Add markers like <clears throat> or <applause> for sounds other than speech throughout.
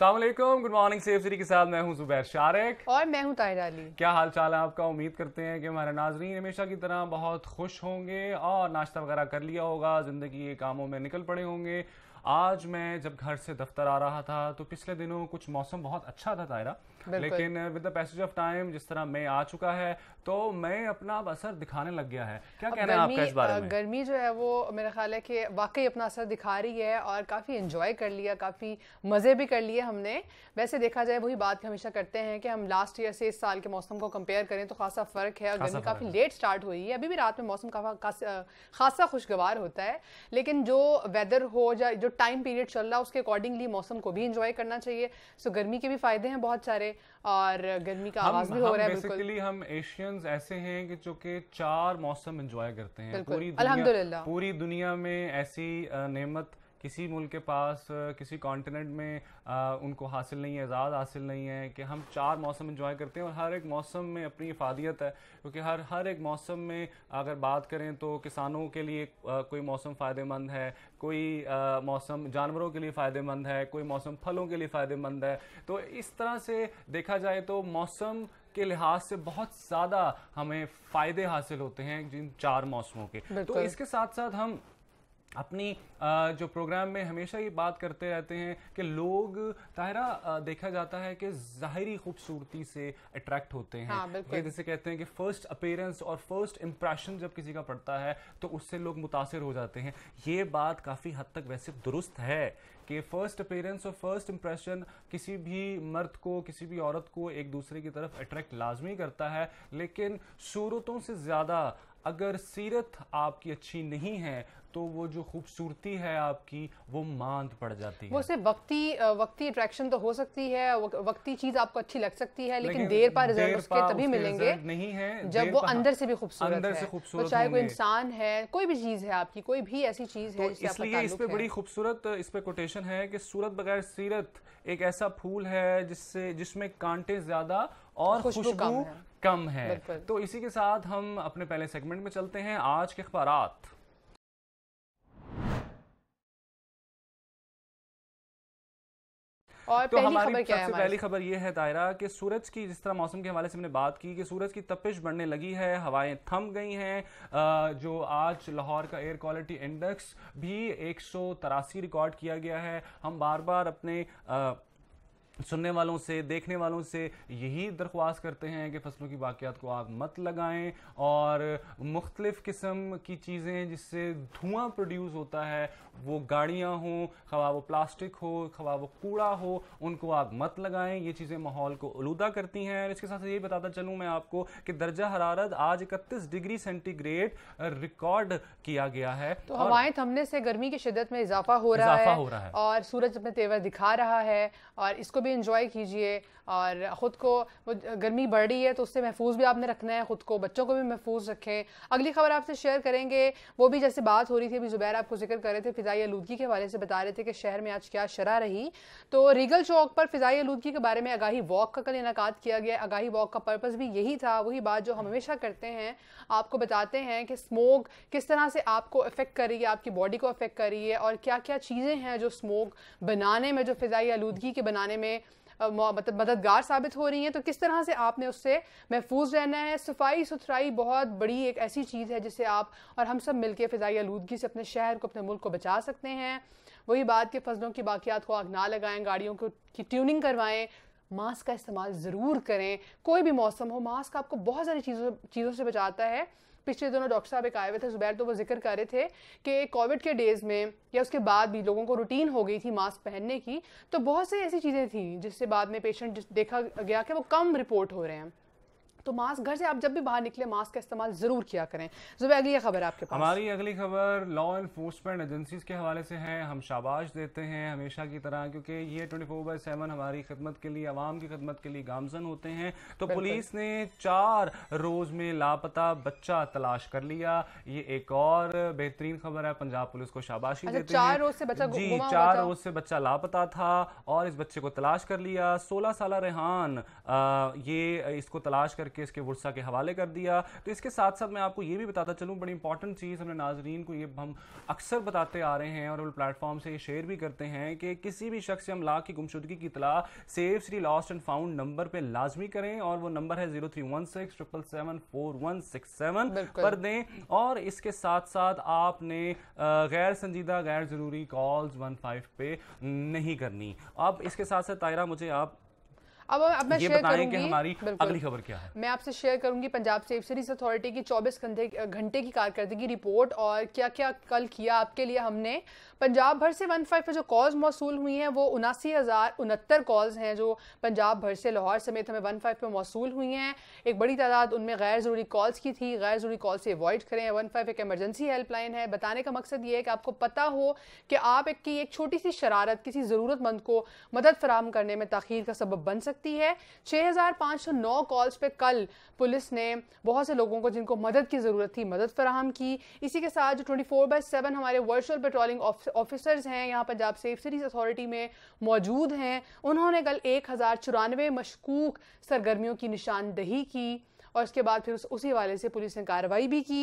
Aslam good morning safe city के साथ मैं हूं जुबैर शारिक और मैं हूं ताहिर अली क्या हाल चाल है आपका उम्मीद करते हैं कि हमारे नाजरीन हमेशा की तरह बहुत खुश होंगे और नाश्ता वगैरह कर लिया होगा ज़िंदगी के कामों में निकल पड़े होंगे आज मैं जब घर से दफ्तर आ रहा था तो पिछले दिनों कुछ मौसम बहुत अच्छा था तायरा लेकिन with the passage of time जिस तरह मई आ चुका है तो मई अपना असर दिखाने लग गया है क्या कहना है आपका इस बारे में गर्मी जो है वो मेरा ख्याल है कि वाकई अपना असर दिखा रही है और काफ़ी इंजॉय कर लिया काफ़ी मज़े भी कर लिए हमने वैसे देखा जाए वही बात हमेशा करते हैं कि हम लास्ट ईयर से इस साल के मौसम को कंपेयर करें तो खासा फ़र्क है और गर्मी काफ़ी लेट स्टार्ट हुई है अभी भी रात में मौसम खासा खुशगवार होता है लेकिन जो वेदर हो या जो टाइम पीरियड चल रहा है उसके अकॉर्डिंगली मौसम को भी इंजॉय करना चाहिए सो गर्मी के भी फ़ायदे हैं बहुत सारे और गर्मी का आवाज भी हो रहा है बेसिकली हम एशियंस ऐसे हैं कि जो कि चार मौसम एंजॉय करते हैं पूरी दुनिया पूरी दुनिया में ऐसी नेमत किसी मुल्क के पास किसी कॉन्टिनेंट में आ, उनको हासिल नहीं है आज़ाद हासिल नहीं है कि हम चार मौसम इन्जॉय करते हैं और हर एक मौसम में अपनी इफादियत है क्योंकि हर हर एक मौसम में अगर बात करें तो किसानों के लिए आ, कोई मौसम फ़ायदेमंद है कोई आ, मौसम जानवरों के लिए फ़ायदेमंद है कोई मौसम फलों के लिए फ़ायदेमंद है तो इस तरह से देखा जाए तो मौसम के लिहाज से बहुत ज़्यादा हमें फ़ायदे हासिल होते हैं जिन चार मौसमों के तो इसके साथ साथ हम अपनी जो प्रोग्राम में हमेशा ये बात करते रहते हैं कि लोग ताहरा देखा जाता है कि ज़ाहरी खूबसूरती से अट्रैक्ट होते हैं हाँ, जैसे कहते हैं कि फर्स्ट अपेयरेंस और फर्स्ट इम्प्रेशन जब किसी का पड़ता है तो उससे लोग मुतासर हो जाते हैं ये बात काफ़ी हद तक वैसे दुरुस्त है कि फर्स्ट अपेयरेंस और फर्स्ट इम्प्रेशन किसी भी मर्द को किसी भी औरत को एक दूसरे की तरफ अट्रैक्ट लाजमी करता है लेकिन सूरतों से ज़्यादा अगर सीरत आपकी अच्छी नहीं है तो वो जो खूबसूरती है आपकी वो मांद पड़ जाती है वो सिर्फ वक्ती वक्ती अट्रैक्शन तो हो सकती है वक्ती चीज आपको अच्छी लग सकती है लेकिन, लेकिन देर पर रिजल्ट उसके तभी मिलेंगे नहीं है जब वो अंदर से भी खूबसूरत अंदर से तो खूबसूरत तो चाहे कोई इंसान है कोई भी चीज है आपकी कोई भी ऐसी चीज है तो इसलिए इस पे बड़ी खूबसूरत इस पे कोटेशन है कि सूरत बगैर सीरत एक ऐसा फूल है जिससे जिसमें कांटे ज्यादा और खुशबू कम है तो इसी के साथ हम अपने पहले सेगमेंट में चलते हैं आज के अखबार और तो हमारी सबसे पहली खबर यह है दायरा कि सूरज की जिस तरह मौसम के हवाले से हमने बात की कि सूरज की तपिश बढ़ने लगी है हवाएं थम गई हैं जो आज लाहौर का एयर क्वालिटी इंडेक्स भी एक रिकॉर्ड किया गया है हम बार बार अपने सुनने वालों से देखने वालों से यही दरख्वास्त करते हैं कि फसलों की बाक़ियात को आग मत लगाएं और मुख्तलिफ़ किस्म की चीज़ें जिससे धुआं प्रोड्यूस होता है वो गाड़ियाँ हों खवा वो प्लास्टिक हो खवा वो कूड़ा हो उनको आग मत लगाएं ये चीज़ें माहौल को आलूदा करती हैं और इसके साथ ये बताता चलूँ मैं आपको कि दर्जा हरारत आज इकतीस डिग्री सेंटीग्रेड रिकॉर्ड किया गया है तो हवाएं थमने से गर्मी की शिदत में इजाफा हो रहा है और सूरज अपने तेवर दिखा रहा है और इसको भी इंजॉय कीजिए और ख़ुद को गर्मी बढ़ रही है तो उससे महफूज भी आपने रखना है ख़ुद को बच्चों को भी महफूज रखें अगली खबर आपसे शेयर करेंगे वो भी जैसे बात हो रही थी अभी ज़ुबैर आपको जिक्र कर रहे थे फ़िज़ाई आलूदगी के हवाले से बता रहे थे कि शहर में आज क्या शरह रही तो रीगल चौक पर फ़िज़ाई आलूगी के बारे में आगाही वॉक का कल इनका किया गया आगाही वॉक का पर्पज़ भी यही था वही बात जो हम हमेशा करते हैं आपको बताते हैं कि स्मोक किस तरह से आपको अफेक्ट कर रही है आपकी बॉडी को अफेक्ट कर रही है और क्या क्या चीज़ें हैं जो स्मोक बनाने में जो फ़िज़ाई आलूदगी के बनाने में में मतलब मददगार साबित हो रही हैं तो किस तरह से आपने उससे महफूज रहना है सफाई सुथराई बहुत बड़ी एक ऐसी चीज़ है जिसे आप और हम सब मिलकर फ़िज़ाई आलूदगी से अपने शहर को अपने मुल्क को बचा सकते हैं वही बात कि फसलों की बाकियात को आग ना लगाएं गाड़ियों को की ट्यूनिंग करवाएं मास्क का इस्तेमाल ज़रूर करें कोई भी मौसम हो मास्क आपको बहुत सारी चीज़ों चीज़ों से बचाता है पिछले दोनों डॉक्टर साहब एक आए हुए थे जुबैर तो वो जिक्र कर रहे थे कि कोविड के डेज़ में या उसके बाद भी लोगों को रूटीन हो गई थी मास्क पहनने की तो बहुत सी ऐसी चीज़ें थी जिससे बाद में पेशेंट देखा गया कि वो कम रिपोर्ट हो रहे हैं तो मास्क घर से आप जब भी बाहर निकले मास्क का इस्तेमाल ज़रूर किया करें सुबह अगली खबर आपके पास हमारी अगली खबर लॉ एनफोर्समेंट एजेंसी के हवाले से है हम शाबाश देते हैं हमेशा की तरह क्योंकि ये ट्वेंटी फोर बाई सेवन हमारी खदमत के लिए आवाम की खदमत के लिए गामजन होते हैं तो पुलिस ने चार रोज में लापता बच्चा तलाश कर लिया ये एक और बेहतरीन खबर है पंजाब पुलिस को शाबाशी अच्छा, देते चार रोज से बच्चा जी चार रोज से बच्चा लापता था और इस बच्चे को तलाश कर लिया सोलह साल रेहान ये इसको तलाश करके करके इसके वर्षा के हवाले कर दिया तो इसके साथ साथ मैं आपको ये भी बताता चलूँ बड़ी इंपॉर्टेंट चीज़ हमने नाजरीन को ये हम अक्सर बताते आ रहे हैं और प्लेटफॉर्म से ये शेयर भी करते हैं कि किसी भी शख्स से हम लाख की गुमशुदगी की इतला safe city lost and found number पर लाजमी करें और वो नंबर है zero three one six triple seven four one six seven पर दें और इसके साथ साथ आपने गैर संजीदा गैर ज़रूरी कॉल्स वन फाइव पे नहीं करनी अब इसके साथ साथ तायरा मुझे आप अब अब मैं शेयर करूंगी हमारी अगली खबर क्या है मैं आपसे शेयर करूंगी पंजाब सेफ अथॉरिटी की 24 घंटे घंटे की कारकर्दगी रिपोर्ट और क्या क्या कल किया आपके लिए हमने पंजाब भर से वन फाइव पर जो कॉल्स मौसू हुई हैं वो उनासी हज़ार उनहत्तर कॉल्स हैं जो पंजाब भर से लाहौर समेत हमें वन फाइव पर मौसू हुई हैं एक बड़ी तादाद उनमें गैर ज़रूरी कॉल्स की थी गैर ज़रूरी कॉल से अवॉइड करें वन फाइव एक एमरजेंसी हेल्पलाइन है बताने का मकसद ये है कि आपको पता हो कि आप एक की एक छोटी सी शरारत किसी ज़रूरतमंद को मदद फराम करने में तखीर का सबब बन सकती है छः हज़ार पाँच सौ नौ कॉल्स पर कल पुलिस ने बहुत से लोगों को जिनको मदद की ज़रूरत थी मदद फराम की इसी के साथ जो ट्वेंटी फोर बाई सेवन हमारे वर्चुअल पेट्रोलिंग ऑफिसर्स हैं यहाँ पंजाब सेफ अथॉरिटी में मौजूद हैं उन्होंने कल एक हज़ार चौरानवे मशकूक सरगर्मियों की निशानदही की और उसके बाद फिर उस, उसी हवाले से पुलिस ने कार्रवाई भी की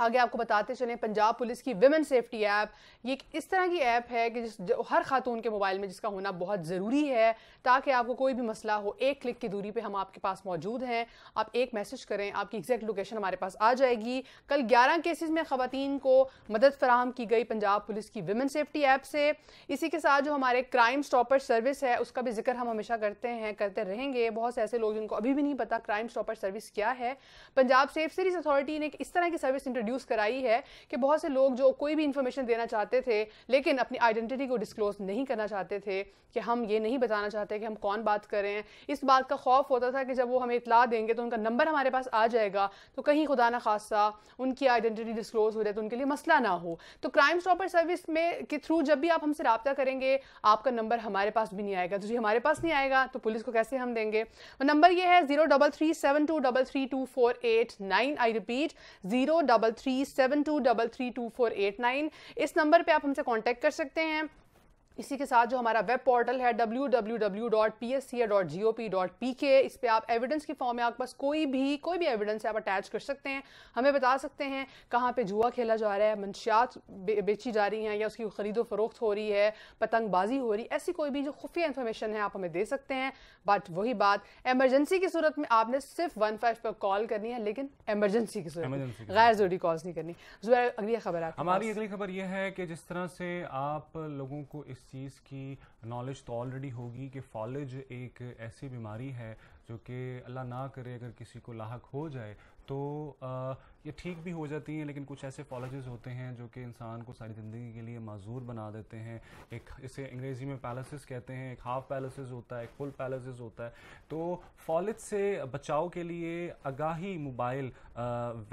आगे आपको बताते चलें पंजाब पुलिस की विमेन सेफ्टी ऐप ये इस तरह की ऐप है कि जिस हर खातून के मोबाइल में जिसका होना बहुत ज़रूरी है ताकि आपको कोई भी मसला हो एक क्लिक की दूरी पे हम आपके पास मौजूद हैं आप एक मैसेज करें आपकी एग्जैक्ट लोकेशन हमारे पास आ जाएगी कल 11 केसेस में ख़वान को मदद फराहम की गई पंजाब पुलिस की विमेन सेफ्टी ऐप से इसी के साथ जो हमारे क्राइम स्टॉपर सर्विस है उसका भी जिक्र हम हमेशा करते हैं करते रहेंगे बहुत से ऐसे लोग जिनको अभी भी नहीं पता क्राइम स्टॉपर सर्विस क्या है पंजाब सेफ सीरीज अथॉरिटी ने इस तरह की सर्विस रिड्यूस कराई है कि बहुत से लोग जो कोई भी इंफॉर्मेशन देना चाहते थे लेकिन अपनी आइडेंटिटी को डिस्क्लोज नहीं करना चाहते थे कि हम ये नहीं बताना चाहते कि हम कौन बात कर रहे हैं इस बात का खौफ होता था कि जब वो हमें इतला देंगे तो उनका नंबर हमारे पास आ जाएगा तो कहीं खुदा ना खासा उनकी आइडेंटिटी डिस्क्लोज हो जाए तो उनके लिए मसला ना हो तो क्राइम स्टॉपर सर्विस में के थ्रू जब भी आप हमसे रबता करेंगे आपका नंबर हमारे पास भी नहीं आएगा तो जी हमारे पास नहीं आएगा तो पुलिस को कैसे हम देंगे नंबर ये है zero double three seven two double three two four eight nine I repeat zero double double three seven two double three two four eight nine इस नंबर पर आप हमसे कॉन्टैक्ट कर सकते हैं इसी के साथ जो हमारा वेब पोर्टल है www.psca.gop.pk इस पर आप एविडेंस की फॉर्म में आपके पास कोई भी कोई भी एविडेंस आप अटैच कर सकते हैं हमें बता सकते हैं कहाँ पे जुआ खेला जा रहा है मंशियात बे, बेची जा रही हैं या उसकी खरीदो फरोख्त हो रही है पतंगबाजी हो रही है ऐसी कोई भी जो खुफिया इंफॉर्मेशन है आप हमें दे सकते हैं बट वही बात एमरजेंसी की सूरत में आपने सिर्फ वन फाइव पर कॉल करनी है लेकिन एमरजेंसी की सूरत गैर जरूरी कॉल नहीं करनी अगली खबर हमारी अगली खबर यह है कि जिस तरह से आप लोगों को इस इस चीज़ की नॉलेज तो ऑलरेडी होगी कि फॉलेज एक ऐसी बीमारी है जो कि अल्लाह ना करे अगर किसी को लाक हो जाए तो आ, ये ठीक भी हो जाती हैं लेकिन कुछ ऐसे पॉलिसीज होते हैं जो कि इंसान को सारी ज़िंदगी के लिए माजूर बना देते हैं एक इसे अंग्रेज़ी में पैलेसेस कहते हैं एक हाफ पैलेसेस होता है एक फुल पैलेसेस होता है तो फॉलिज से बचाव के लिए आगाही मोबाइल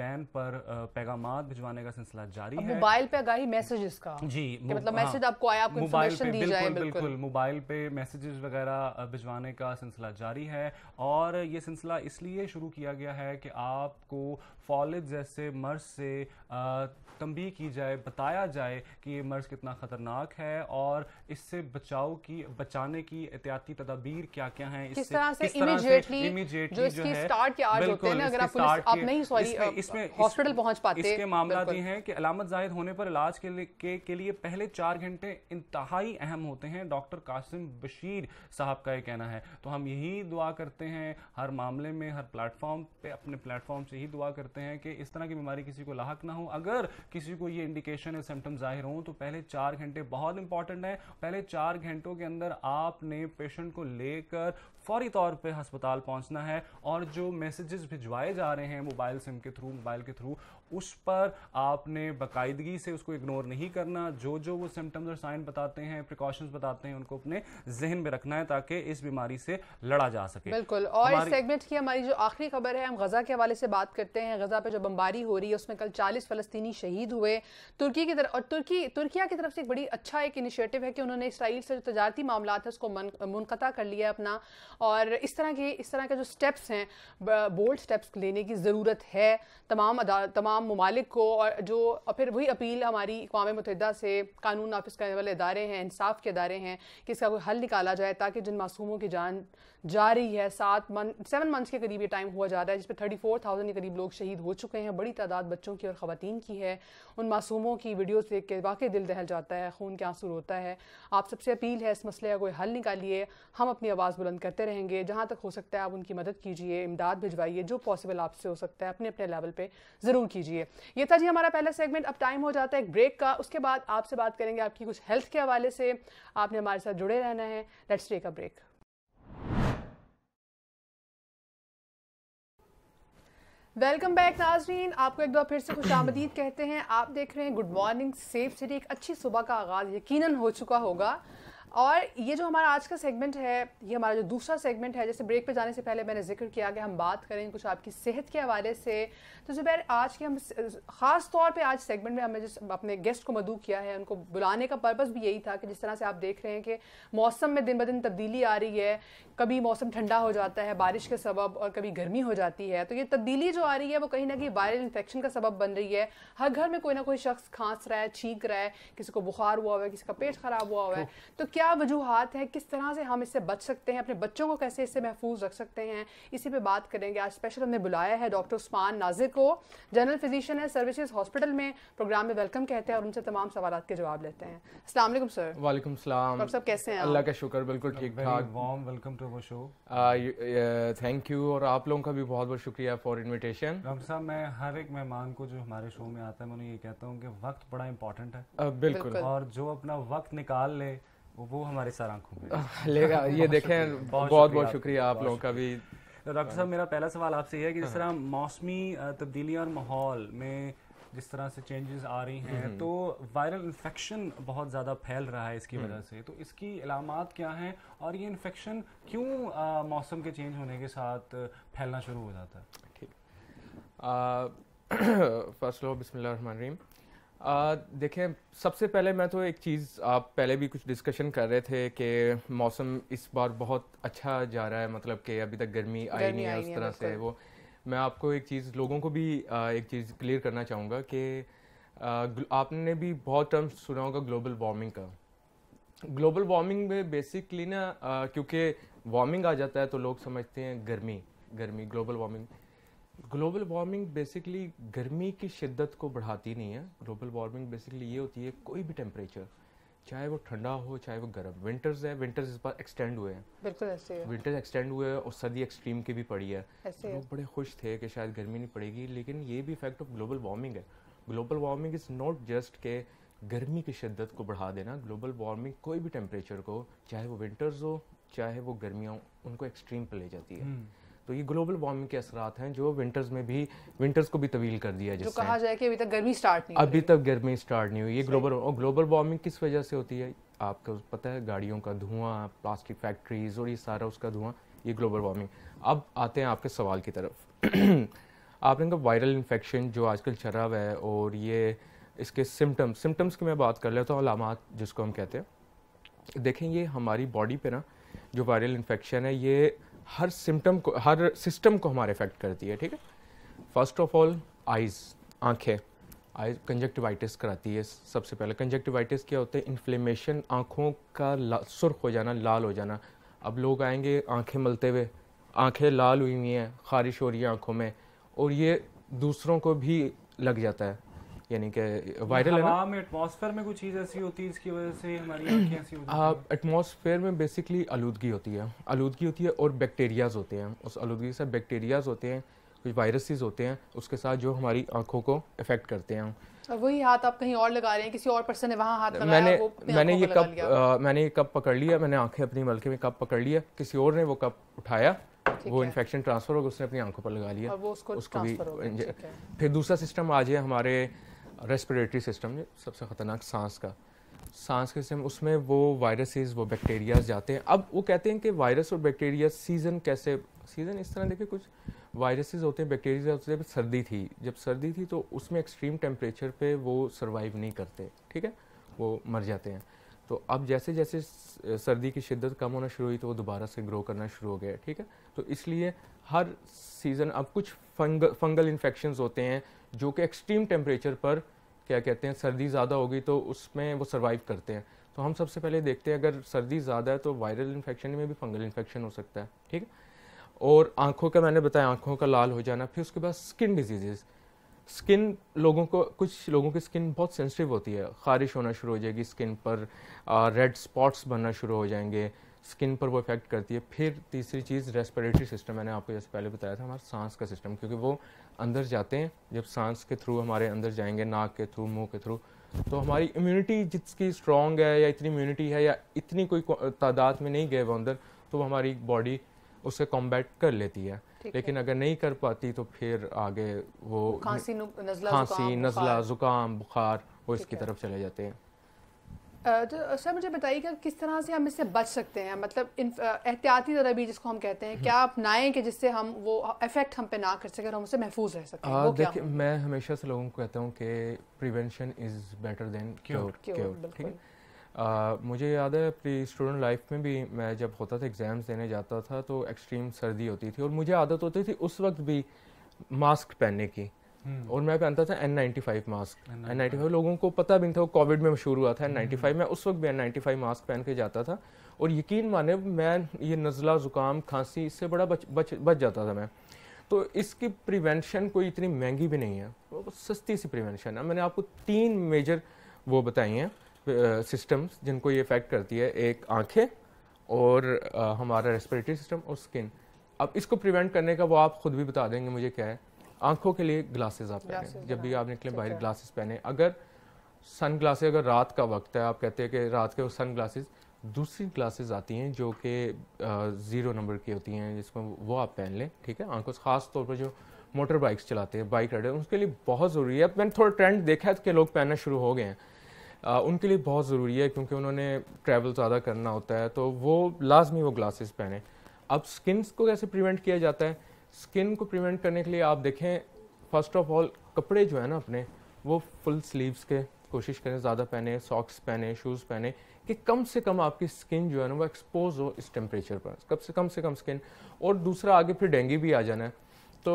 वैन पर पैगाम भिजवाने का सिलसिला जारी है मोबाइल पर आगाही मैसेजेस का जी मतलब मैसेज हाँ। आपको आया आपको मोबाइल पर बिल्कुल बिल्कुल मोबाइल पर मैसेजेस वगैरह भिजवाने का सिलसिला जारी है और ये सिलसिला इसलिए शुरू किया गया है कि आप को फॉलिज जैसे मर्ज से तंबी की जाए बताया जाए कि ये मर्ज़ कितना ख़तरनाक है और इससे बचाव की बचाने की एहतियाती तदाबीर क्या क्या हैं किस तरह से जो स्टार्ट के होते हैं अगर आप पुलिस आप नहीं सॉरी इसमें हॉस्पिटल पहुंच पाते इसके मामला ये हैं कि अलामत जाहिर होने पर इलाज के लिए के लिए पहले चार घंटे इंतहाई अहम होते हैं डॉक्टर कासिम बशीर साहब का ये कहना है तो हम यही दुआ करते हैं हर मामले में हर प्लेटफॉर्म पे अपने प्लेटफॉर्म से यही दुआ करते हैं कि इस तरह की बीमारी किसी को लाक ना हो अगर किसी को ये इंडिकेशन या सिम्टम जाहिर हों तो पहले चार घंटे बहुत इंपॉर्टेंट है पहले चार घंटों के अंदर आपने पेशेंट को लेकर फौरी तौर पर अस्पताल पहुंचना है और जो मैसेजेस भिजवाए जा रहे हैं मोबाइल सिम के थ्रू मोबाइल के थ्रू उस पर आपने बाकायदगी से उसको इग्नोर नहीं करना जो जो वो सिम्टम्स और साइन बताते हैं प्रिकॉशंस बताते हैं उनको अपने जहन में रखना है ताकि इस बीमारी से लड़ा जा सके बिल्कुल और इस सेगमेंट की हमारी जो आखिरी खबर है हम गजा के हवाले से बात करते हैं गजा पे जो बमबारी हो रही है उसमें कल चालीस फलस्तनी शहीद हुए तुर्की की तरफ और तुर्की तुर्किया की तरफ से एक बड़ी अच्छा एक इनिशियटिव है कि उन्होंने इसराइल से जो तजारती मामला है उसको मुनकता कर लिया अपना और इस तरह के इस तरह के जो स्टेप्स हैं बोल्ड स्टेप्स लेने की ज़रूरत है तमाम तमाम तमाम ममालिक को और जो और फिर वही अपील हमारी अकवा मतहदा से कानून नाफिज करने वाले इदारे हैं इंसाफ के इदारे हैं कि इसका कोई हल निकाला जाए ताकि जिन मासूमों की जान जारी है सात मंथ सेवन मंथ्स के करीब ये टाइम हुआ जा रहा है जिसपे थर्टी फोर थाउजेंड के करीब लोग शहीद हो चुके हैं बड़ी तादाद बच्चों की और ख़वान की है उन मासूमों की वीडियोज़ देख के वाकई दिल दहल जाता है खून के आंसू होता है आप सबसे अपील है इस मसले का कोई हल निकालिए हम अपनी आवाज़ बुलंद करते रहेंगे जहाँ तक हो सकता है आप उनकी मदद कीजिए इमदाद भिजवाइए जो पॉसिबल आपसे हो सकता है अपने अपने लेवल पर ज़रूर कीजिए ये था जी हमारा पहला सेगमेंट अब टाइम हो जाता है एक ब्रेक का उसके बाद आपसे बात करेंगे आपकी कुछ हेल्थ के हवाले से आपने हमारे साथ जुड़े रहना है let's take a break welcome back नाजरीन आपको एक बार फिर से खुश आमदीद कहते हैं आप देख रहे हैं गुड मॉर्निंग सेफ सिटी एक अच्छी सुबह का आगाज़ यकीनन हो चुका होगा और ये जो हमारा आज का सेगमेंट है ये हमारा जो दूसरा सेगमेंट है जैसे ब्रेक पे जाने से पहले मैंने जिक्र किया कि हम बात करें कुछ आपकी सेहत के हवाले से तो जुबैर आज के हम ख़ास तौर पे आज सेगमेंट में हमने जिस अपने गेस्ट को मदू किया है उनको बुलाने का पर्पज़ भी यही था कि जिस तरह से आप देख रहे हैं कि मौसम में दिन ब दिन तब्दीली आ रही है कभी मौसम ठंडा हो जाता है बारिश के सबब और कभी गर्मी हो जाती है तो ये तब्दीली जो आ रही है वो कहीं ना कहीं वायरल इन्फेक्शन का सबब बन रही है हर घर में कोई ना कोई शख्स खांस रहा है छींक रहा है किसी को बुखार हुआ हुआ है किसी का पेट खराब हुआ हुआ है तो, तो क्या वजूहत है किस तरह से हम इससे बच सकते हैं अपने बच्चों को कैसे इससे महफूज रख सकते हैं इसी पे बात करेंगे आज स्पेशल हमने बुलाया है डॉक्टर उस्मान नाजिर को जनरल फिजिशियन है सर्विसेज हॉस्पिटल में प्रोग्राम में वेलकम कहते हैं और उनसे तमाम सवाल के जवाब लेते हैं असलम सर वालेकुम सलाम डॉक्टर साहब कैसे हैं अल्लाह का शुक्र बिल्कुल ठीक ठाक warm welcome to our show thank you और आप लोगों का भी बहुत बहुत शुक्रिया फॉर इन्विटेशन डॉक्टर साहब मैं हर एक मेहमान को जो हमारे शो में आता है मैं उन्हें ये कहता हूँ कि वक्त बड़ा इंपॉर्टेंट है बिल्कुल और जो अपना वक्त निकाल ले वो हमारे सर आंखों में <laughs> लेगा ये देखें बहुत बहुत शुक्रिया आप लोगों का भी डॉक्टर साहब मेरा पहला सवाल आपसे यह है कि जिस हाँ, हाँ। तरह मौसमी तब्दीलियाँ और माहौल में जिस तरह से चेंजेस आ रही हैं हम्म, हम्म। तो वायरल इन्फेक्शन बहुत ज़्यादा फैल रहा है इसकी हम्म। वजह से तो इसकी इलामत क्या हैं और ये इन्फेक्शन क्यों मौसम के चेंज होने के साथ फैलना शुरू हो जाता है ठीक फर्स्ट <clears throat> लो रहीम देखें सबसे पहले मैं तो एक चीज़ आप पहले भी कुछ डिस्कशन कर रहे थे कि मौसम इस बार बहुत अच्छा जा रहा है मतलब कि अभी तक गर्मी आई नहीं है उस तरह से वो मैं आपको एक चीज़ लोगों को भी एक चीज़ क्लियर करना चाहूँगा कि आपने भी बहुत टर्म सुना होगा ग्लोबल वार्मिंग का ग्लोबल वार्मिंग में बेसिकली ना क्योंकि वार्मिंग आ जाता है तो लोग समझते हैं गर्मी गर्मी global warming global warming basically गर्मी की शिद्दत को बढ़ाती नहीं है ग्लोबल वार्मिंग बेसिकली ये होती है कोई भी टेम्परेचर चाहे वो ठंडा हो चाहे वो गर्म विंटर्स है विंटर्स इस बार एक्सटेंड हुए हैं बिल्कुल ऐसे है विंटर्स एक्सटेंड हुए हैं और सर्दी एक्सट्रीम की भी पड़ी है लोग बड़े खुश थे कि शायद गर्मी नहीं पड़ेगी लेकिन ये भी इफेक्ट ऑफ ग्लोबल वार्मिंग है global warming is not just के गर्मी की शिद्दत को बढ़ा देना ग्लोबल वार्मिंग कोई भी टेम्परेचर को चाहे वो विंटर्स हो चाहे वो गर्मियाँ उनको एक्सट्रीम पर ले जाती है हम्म। तो ये ग्लोबल वार्मिंग के असरात हैं जो विंटर्स में भी विंटर्स को भी तवील कर दिया जो कहा जाए कि अभी तक गर्मी स्टार्ट नहीं अभी तक गर्मी स्टार्ट नहीं हुई ये ग्लोबल और ग्लोबल वार्मिंग किस वजह से होती है आपको पता है गाड़ियों का धुआं प्लास्टिक फैक्ट्रीज और ये सारा उसका धुआं ये ग्लोबल वार्मिंग अब आते हैं आपके सवाल की तरफ <clears throat> आपने कहा वायरल इन्फेक्शन जो आजकल चरा हुआ है और ये इसके सिम्टम्स सिम्टम्स की मैं बात कर लेता हूँ अलामत जिसको हम कहते हैं देखें ये हमारी बॉडी पे ना जो वायरल इन्फेक्शन है ये हर सिम्टम को हर सिस्टम को हमारे इफेक्ट करती है ठीक है फर्स्ट ऑफ ऑल आइज़ आँखें आई कंजक्टिवाइटिस कराती है सबसे पहले कंजक्टिवाइटिस क्या होते हैं इन्फ्लेमेशन आँखों का सुर्ख हो जाना लाल हो जाना अब लोग आएंगे आँखें मलते हुए आँखें लाल हुई हुई हैं खारिश हो रही है आँखों में और ये दूसरों को भी लग जाता है यानी कि वायरल है ना एटमॉस्फेयर में कुछ चीज़ ऐसी होती है इसकी वजह से हमारी आँखें ऐसी होती एटमॉस्फेयर में बेसिकली आलूदगी होती है आलूदगी होती है और बैक्टीरियाज होते हैं उस आलूदगी से बैक्टीरियाज होते हैं कुछ वायरसेस होते हैं उसके साथ जो हमारी आंखों को इफेक्ट करते हैं वही हाथ आप कहीं और लगा रहे हैं किसी और पर्सन ने वहाँ हाथ लगाया मैंने वो मैंने ये कप मैंने ये कप पकड़ लिया मैंने आंखें अपनी मलके में कप पकड़ लिया किसी और ने वो कप उठाया वो इन्फेक्शन ट्रांसफर हो गया उसने अपनी आंखों पर लगा लिया वो उसको, उसको भी फिर दूसरा सिस्टम आ जाए हमारे रेस्पिरेटरी सिस्टम सबसे ख़तरनाक सांस का सांस के सिस्टम उसमें वो वायरसेस वो बैक्टीरियाज जाते हैं अब वो कहते हैं कि वायरस और बैक्टीरिया सीज़न कैसे सीज़न इस तरह देखिए कुछ वायरसेस होते हैं बैक्टीरिया होते हैं सर्दी थी जब सर्दी थी तो उसमें एक्सट्रीम टेम्परेचर पे वो सर्वाइव नहीं करते ठीक है वो मर जाते हैं तो अब जैसे जैसे सर्दी की शिद्दत कम होना शुरू हुई तो वो दोबारा से ग्रो करना शुरू हो गया ठीक है तो इसलिए हर सीज़न अब कुछ फंग फंगल इन्फेक्शन होते हैं जो कि एक्सट्रीम टेम्परेचर पर क्या कहते हैं सर्दी ज़्यादा होगी तो उसमें वो सर्वाइव करते हैं तो हम सबसे पहले देखते हैं अगर सर्दी ज़्यादा है तो वायरल इन्फेक्शन में भी फंगल इन्फेक्शन हो सकता है ठीक है और आँखों का मैंने बताया आँखों का लाल हो जाना फिर उसके बाद स्किन डिजीज़ स्किन लोगों को कुछ लोगों की स्किन बहुत सेंसिटिव होती है खारिश होना शुरू हो जाएगी स्किन पर रेड स्पॉट्स बनना शुरू हो जाएंगे स्किन पर वो इफेक्ट करती है फिर तीसरी चीज़ रेस्पिरेटरी सिस्टम मैंने आपको जैसे पहले बताया था हमारा सांस का सिस्टम क्योंकि वो अंदर जाते हैं जब सांस के थ्रू हमारे अंदर जाएंगे नाक के थ्रू मुंह के थ्रू तो हमारी इम्यूनिटी जिसकी स्ट्रॉन्ग है या इतनी इम्यूनिटी है या इतनी कोई तादाद में नहीं गए वो अंदर तो वो हमारी बॉडी उससे कॉम्बैट कर लेती है लेकिन अगर नहीं कर पाती तो फिर आगे वो खांसी नजला खांसी नजला जुकाम बुखार वो इसकी तरफ चले जाते हैं तो सर मुझे बताइए कि किस तरह से हम इससे बच सकते हैं मतलब एहतियाती तदबीर तो जिसको हम कहते हैं हम्म। क्या अपनाएं कि जिससे हम वो इफेक्ट हम पे ना कर सकें और हम उससे महफूज रह सकें देखिए मैं हमेशा से लोगों को कहता हूँ कि prevention is better than cure ठीक है मुझे याद है अपनी स्टूडेंट लाइफ में भी मैं जब होता था एग्ज़ाम्स देने जाता था तो एक्सट्रीम सर्दी होती थी और मुझे आदत होती थी उस वक्त भी मास्क पहनने की हम्म। और मैं पहनता था N ninety five mask N ninety five लोगों को पता भी नहीं था वो कोविड में मशहूर हुआ था एन नाइन्टी फाइव मैं उस वक्त भी एन नाइन्टी फाइव मास्क पहन के जाता था और यकीन माने मैं ये नज़ला ज़ुकाम खांसी इससे बड़ा बच बच बच जाता था मैं तो इसकी प्रिवेंशन कोई इतनी महंगी भी नहीं है सस्ती सी प्रिवेंशन है मैंने आपको तीन मेजर वो बताई हैं सिस्टम्स जिनको ये इफ़ेक्ट करती है एक आँखें और आ, हमारा रेस्पिरेटरी सिस्टम और स्किन अब इसको प्रिवेंट करने का वो आप ख़ुद भी बता देंगे मुझे क्या है आंखों के लिए ग्लासेस आप पहने जब भी हाँ। आप निकले बाहर ग्लासेस पहने अगर सन ग्लासेस अगर रात का वक्त है आप कहते हैं कि रात के वो सन ग्लासेज दूसरी ग्लासेस आती हैं जो कि ज़ीरो नंबर की होती हैं जिसमें वो आप पहन लें ठीक है आंखों से ख़ास तौर पर जो मोटर बाइक्स चलाते हैं बाइक राइडर उसके लिए बहुत ज़रूरी है मैंने थोड़ा ट्रेंड देखा है कि लोग पहनना शुरू हो गए हैं उनके लिए बहुत ज़रूरी है क्योंकि उन्होंने ट्रैवल ज़्यादा करना होता है तो वो लाजमी वो ग्लासेस पहने अब स्किन को कैसे प्रिवेंट किया जाता है स्किन को प्रिवेंट करने के लिए आप देखें फर्स्ट ऑफ ऑल कपड़े जो है ना अपने वो फुल स्लीव्स के कोशिश करें ज़्यादा पहने सॉक्स पहने शूज़ पहने कि कम से कम आपकी स्किन जो है ना वो एक्सपोज हो इस टेम्परेचर पर कम से कम से कम स्किन और दूसरा आगे फिर डेंगू भी आ जाना है तो